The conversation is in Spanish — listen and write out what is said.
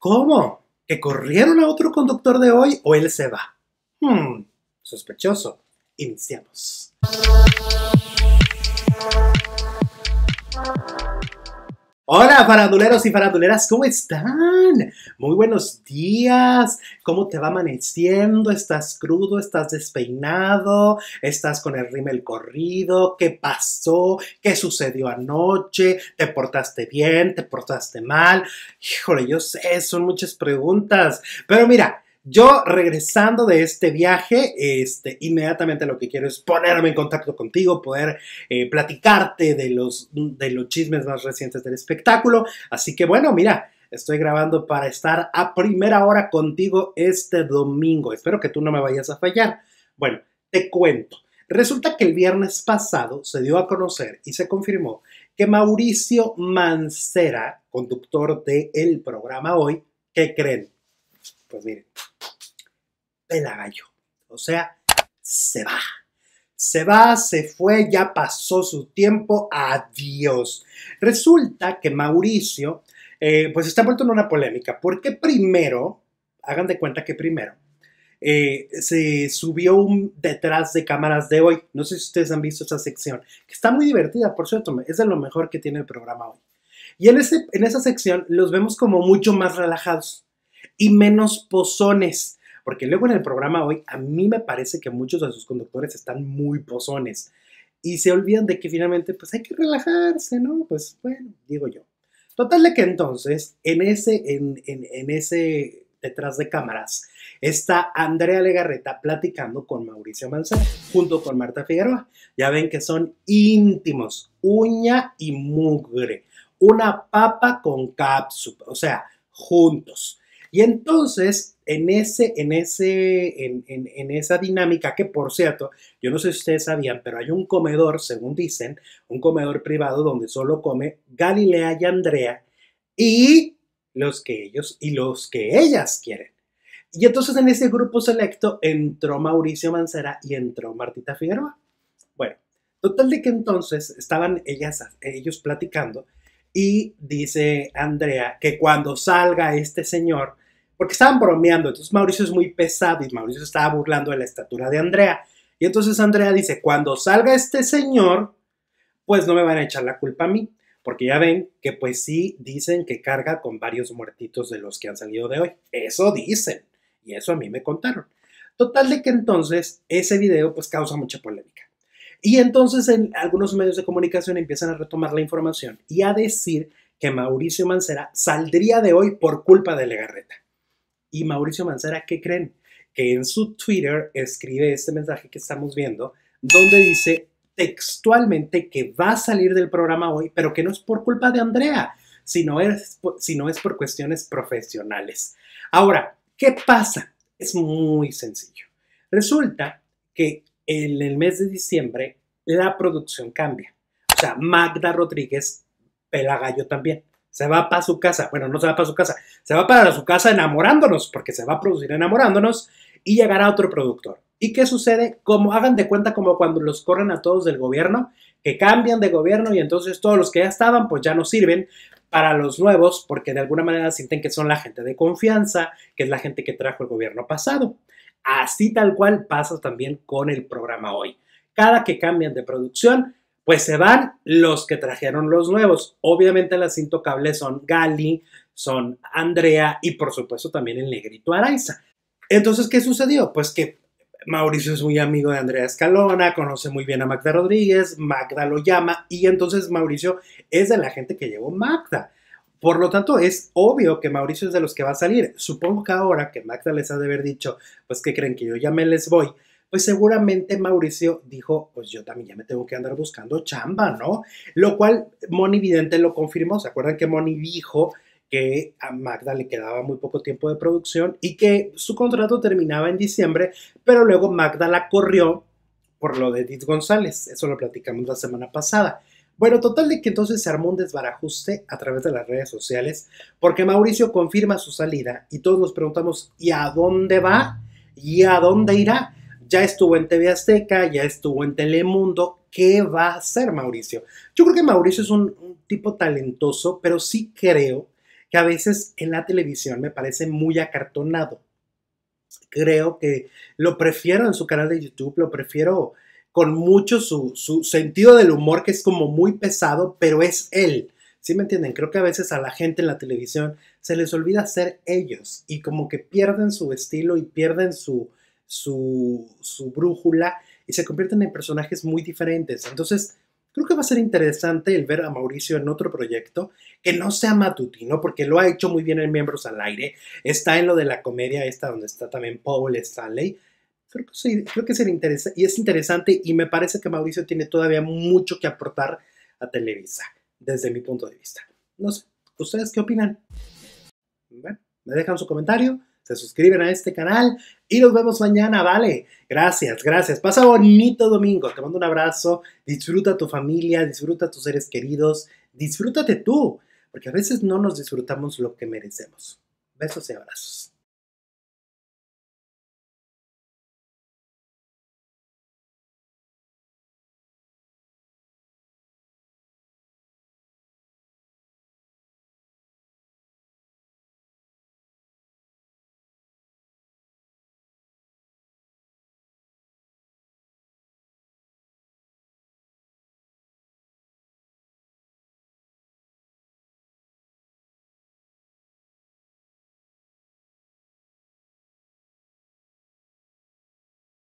¿Cómo? ¿Que corrieron a otro conductor de hoy o él se va? Hmm, sospechoso. Iniciamos. Hola faraduleros y faraduleras! ¿cómo están? Muy buenos días. ¿Cómo te va amaneciendo? ¿Estás crudo? ¿Estás despeinado? ¿Estás con el el corrido? ¿Qué pasó? ¿Qué sucedió anoche? ¿Te portaste bien? ¿Te portaste mal? Híjole, yo sé, son muchas preguntas. Pero mira, yo regresando de este viaje, este, inmediatamente lo que quiero es ponerme en contacto contigo, poder eh, platicarte de los, de los chismes más recientes del espectáculo. Así que bueno, mira, estoy grabando para estar a primera hora contigo este domingo. Espero que tú no me vayas a fallar. Bueno, te cuento. Resulta que el viernes pasado se dio a conocer y se confirmó que Mauricio Mancera, conductor del el programa Hoy, ¿qué creen? Pues miren, pela gallo. O sea, se va. Se va, se fue, ya pasó su tiempo, adiós. Resulta que Mauricio, eh, pues está vuelto en una polémica, porque primero, hagan de cuenta que primero, eh, se subió un detrás de cámaras de hoy. No sé si ustedes han visto esa sección, que está muy divertida, por cierto, es de lo mejor que tiene el programa hoy. Y en, en esa sección los vemos como mucho más relajados y menos pozones. Porque luego en el programa hoy a mí me parece que muchos de sus conductores están muy pozones y se olvidan de que finalmente pues hay que relajarse, ¿no? Pues bueno, digo yo. Total de que entonces en ese, en, ese detrás de cámaras está Andrea Legarreta platicando con Mauricio Mancera junto con Marta Figueroa. Ya ven que son íntimos, uña y mugre, una papa con cápsula, o sea, juntos. Y entonces, en, ese, en, ese, en, esa dinámica, que por cierto, yo no sé si ustedes sabían, pero hay un comedor, según dicen, un comedor privado donde solo come Galilea y Andrea y los que ellos y los que ellas quieren. Y entonces en ese grupo selecto entró Mauricio Mancera y entró Martita Figueroa. Bueno, total de que entonces estaban ellas, ellos platicando y dice Andrea que cuando salga este señor, porque estaban bromeando, entonces Mauricio es muy pesado y Mauricio estaba burlando de la estatura de Andrea. Y entonces Andrea dice, cuando salga este señor, pues no me van a echar la culpa a mí, porque ya ven que pues sí dicen que carga con varios muertitos de los que han salido de hoy. Eso dicen, y eso a mí me contaron. Total de que entonces ese video pues causa mucha polémica. Y entonces en algunos medios de comunicación empiezan a retomar la información y a decir que Mauricio Mancera saldría de hoy por culpa de Legarreta. Y Mauricio Mancera, ¿qué creen? Que en su Twitter escribe este mensaje que estamos viendo, donde dice textualmente que va a salir del programa hoy, pero que no es por culpa de Andrea, sino es, sino es por cuestiones profesionales. Ahora, ¿qué pasa? Es muy sencillo. Resulta que en el mes de diciembre la producción cambia. O sea, Magda Rodríguez Pelagallo también. Se va para su casa, bueno, no se va para su casa, se va para su casa enamorándonos, porque se va a producir enamorándonos y llegará otro productor. ¿Y qué sucede? Como hagan de cuenta como cuando los corren a todos del gobierno, que cambian de gobierno y entonces todos los que ya estaban pues ya no sirven para los nuevos porque de alguna manera sienten que son la gente de confianza, que es la gente que trajo el gobierno pasado. Así tal cual pasa también con el programa hoy. Cada que cambian de producción, pues se van los que trajeron los nuevos. Obviamente las intocables son Gali, son Andrea y por supuesto también el negrito Araiza. Entonces, ¿qué sucedió? Pues que Mauricio es muy amigo de Andrea Escalona, conoce muy bien a Magda Rodríguez, Magda lo llama y entonces Mauricio es de la gente que llevó Magda. Por lo tanto, es obvio que Mauricio es de los que va a salir. Supongo que ahora que Magda les ha de haber dicho, pues que creen que yo ya me les voy, pues seguramente Mauricio dijo, pues yo también ya me tengo que andar buscando chamba, ¿no? Lo cual Moni evidente lo confirmó. ¿Se acuerdan que Moni dijo que a Magda le quedaba muy poco tiempo de producción y que su contrato terminaba en diciembre, pero luego Magda la corrió por lo de Edith González. Eso lo platicamos la semana pasada. Bueno, total de que entonces se armó un desbarajuste a través de las redes sociales, porque Mauricio confirma su salida y todos nos preguntamos, ¿y a dónde va? ¿Y a dónde irá? Ya estuvo en TV Azteca, ya estuvo en Telemundo. ¿Qué va a hacer Mauricio? Yo creo que Mauricio es un, un tipo talentoso, pero sí creo que a veces en la televisión me parece muy acartonado. Creo que lo prefiero en su canal de YouTube, lo prefiero con mucho su, sentido del humor que es como muy pesado, pero es él. ¿Sí me entienden? Creo que a veces a la gente en la televisión se les olvida ser ellos y como que pierden su estilo y pierden su, su, su brújula y se convierten en personajes muy diferentes. Entonces, creo que va a ser interesante el ver a Mauricio en otro proyecto que no sea matutino, porque lo ha hecho muy bien en Miembros al Aire. Está en lo de la comedia esta, donde está también Paul Stanley creo que, creo y es interesante y me parece que Mauricio tiene todavía mucho que aportar a Televisa, desde mi punto de vista. No sé, ¿ustedes qué opinan? Bueno, me dejan su comentario, se suscriben a este canal y nos vemos mañana, ¿vale? Gracias, gracias. Pasa bonito domingo, te mando un abrazo, disfruta tu familia, disfruta tus seres queridos, disfrútate tú, porque a veces no nos disfrutamos lo que merecemos. Besos y abrazos.